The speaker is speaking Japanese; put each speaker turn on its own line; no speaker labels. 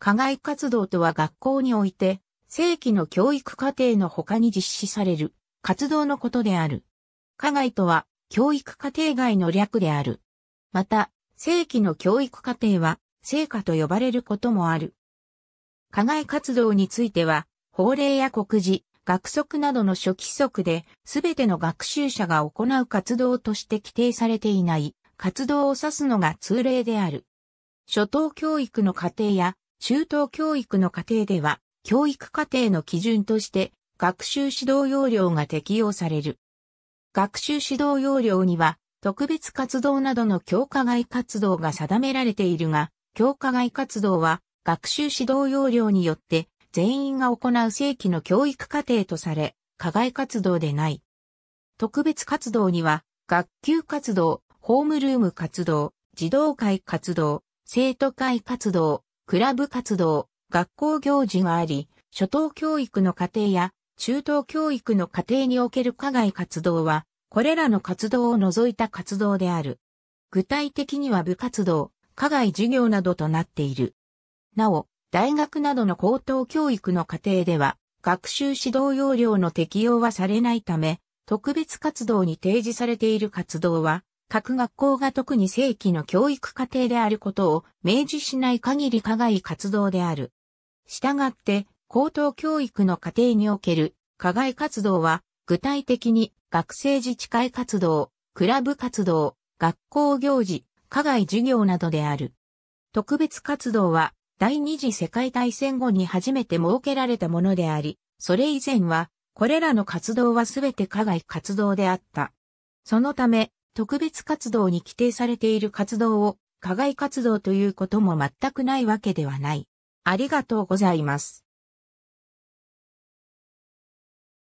課外活動とは学校において、正規の教育課程の他に実施される活動のことである。課外とは、教育課程外の略である。また、正規の教育課程は、成果と呼ばれることもある。課外活動については、法令や告示、学則などの初規則で、すべての学習者が行う活動として規定されていない、活動を指すのが通例である。初等教育の過程や中等教育の過程では、教育課程の基準として、学習指導要領が適用される。学習指導要領には、特別活動などの教科外活動が定められているが、教科外活動は、学習指導要領によって、全員が行う正規の教育課程とされ、課外活動でない。特別活動には、学級活動、ホームルーム活動、児童会活動、生徒会活動、クラブ活動、学校行事があり、初等教育の過程や中等教育の過程における課外活動は、これらの活動を除いた活動である。具体的には部活動、課外授業などとなっている。なお、大学などの高等教育の過程では、学習指導要領の適用はされないため、特別活動に提示されている活動は、各学校が特に正規の教育課程であることを明示しない限り課外活動である。したがって、高等教育の過程における課外活動は、具体的に学生自治会活動、クラブ活動、学校行事、課外授業などである。特別活動は、第二次世界大戦後に初めて設けられたものであり、それ以前は、これらの活動はすべて課外活動であった。そのため、特別活動に規定されている活動を課外活動ということも全くないわけではない。ありがとうございます。